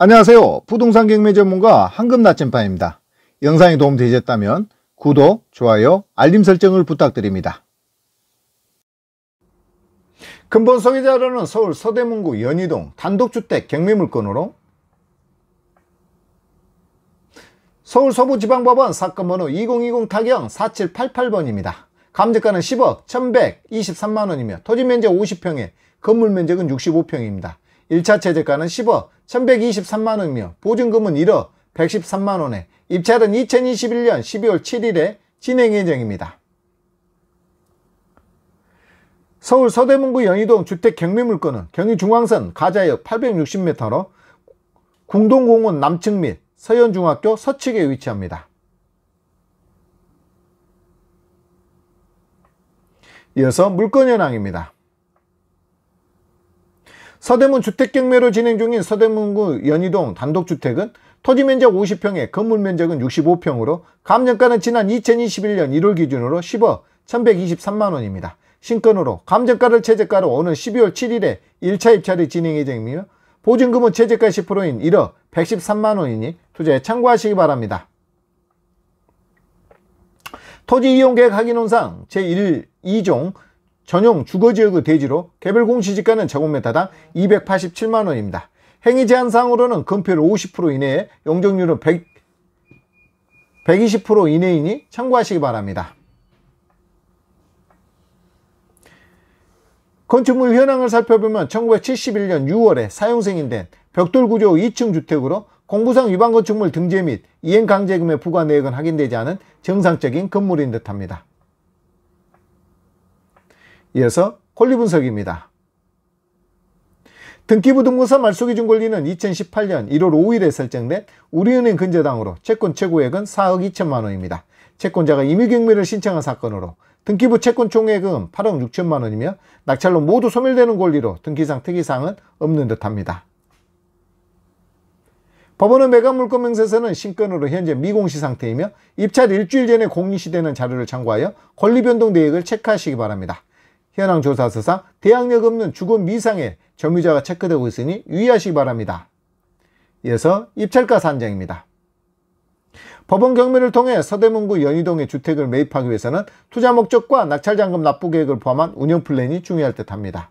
안녕하세요. 부동산 경매 전문가 황금 나침반입니다. 영상이 도움되셨다면 구독, 좋아요, 알림 설정을 부탁드립니다. 근본 소개자료는 서울 서대문구 연희동 단독주택 경매 물건으로 서울 서부지방법원 사건 번호 2020 타경 4788번입니다. 감정가는 10억 1123만원이며 토지면적 50평에 건물면적은 65평입니다. 1차 체제가는 10억 1123만원이며 보증금은 1억 113만원에 입찰은 2021년 12월 7일에 진행 예정입니다. 서울 서대문구 연희동 주택 경매 물건은 경의중앙선 가자역 860m로 궁동공원 남측 및 서현중학교 서측에 위치합니다. 이어서 물건 현황입니다. 서대문 주택경매로 진행 중인 서대문구 연희동 단독주택은 토지 면적 50평에 건물 면적은 65평으로 감정가는 지난 2021년 1월 기준으로 10억 1123만원입니다. 신건으로 감정가를 최저가로 오는 12월 7일에 1차 입찰이 진행 예정이며 보증금은 최저가 10%인 1억 113만원이니 투자에 참고하시기 바랍니다. 토지 이용계획 확인혼상 제1, 2종 전용 주거지역의 대지로 개별 공시지가는 제곱미터당 287만원입니다. 행위 제한상으로는 금폐율50% 이내에 용적률은 100, 120% 이내이니 참고하시기 바랍니다. 건축물 현황을 살펴보면 1971년 6월에 사용 승인된 벽돌구조 2층 주택으로 공부상 위반 건축물 등재 및 이행강제금의 부과 내역은 확인되지 않은 정상적인 건물인 듯합니다. 이어서 권리분석입니다. 등기부등본사 말소기 준권리는 2018년 1월 5일에 설정된 우리은행 근저당으로 채권 최고액은 4억 2천만원입니다. 채권자가 임의경매를 신청한 사건으로 등기부 채권 총액은 8억 6천만원이며 낙찰로 모두 소멸되는 권리로 등기상 특이사항은 없는 듯합니다. 법원은 매각물권 명세서는 신건으로 현재 미공시 상태이며 입찰 일주일 전에 공시되는 자료를 참고하여 권리변동 대역을 체크하시기 바랍니다. 현황 조사 서상 대항력 없는 죽음 미상에 점유자가 체크되고 있으니 유의하시기 바랍니다. 이어서 입찰가 산정입니다. 법원 경매를 통해 서대문구 연희동의 주택을 매입하기 위해서는 투자 목적과 낙찰잔금 납부 계획을 포함한 운영 플랜이 중요할 듯합니다.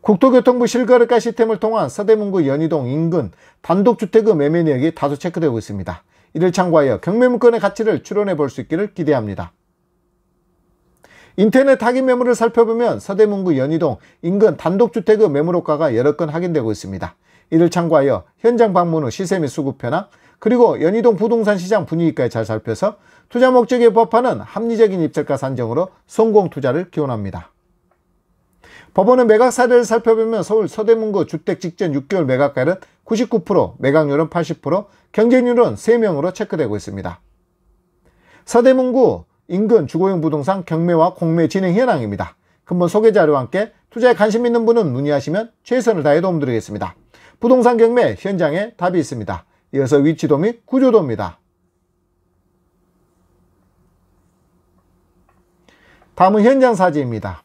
국토교통부 실거래가 시스템을 통한 서대문구 연희동 인근 단독주택의 매매내역이 다소 체크되고 있습니다. 이를 참고하여 경매문건의 가치를 추론해 볼 수 있기를 기대합니다. 인터넷 타깃 매물을 살펴보면 서대문구 연희동 인근 단독주택의 매물호가가 여러 건 확인되고 있습니다. 이를 참고하여 현장 방문 후 시세 및 수급 현황 그리고 연희동 부동산 시장 분위기까지 잘 살펴서 투자 목적에 법합하는 합리적인 입찰가 산정으로 성공 투자를 기원합니다. 법원의 매각 사례를 살펴보면 서울 서대문구 주택 직전 6개월 매각가율 99%, 매각률은 80%, 경쟁률은 3명으로 체크되고 있습니다. 서대문구 인근 주거용 부동산 경매와 공매 진행 현황입니다. 근본 소개 자료와 함께 투자에 관심 있는 분은 문의하시면 최선을 다해 도움드리겠습니다. 부동산 경매 현장에 답이 있습니다. 이어서 위치도 및 구조도입니다. 다음은 현장 사진입니다.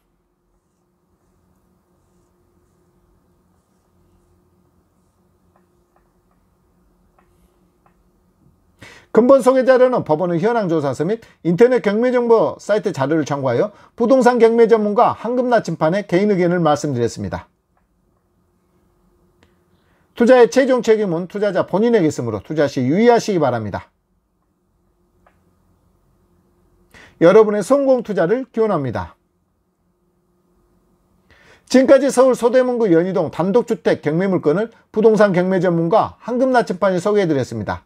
근본 소개 자료는 법원의 현황 조사서 및 인터넷 경매정보 사이트 자료를 참고하여 부동산 경매 전문가 황금 나침판의 개인 의견을 말씀드렸습니다. 투자의 최종 책임은 투자자 본인에게 있으므로 투자 시 유의하시기 바랍니다. 여러분의 성공 투자를 기원합니다. 지금까지 서울 소대문구 연희동 단독주택 경매 물건을 부동산 경매 전문가 황금나침판이 소개해드렸습니다.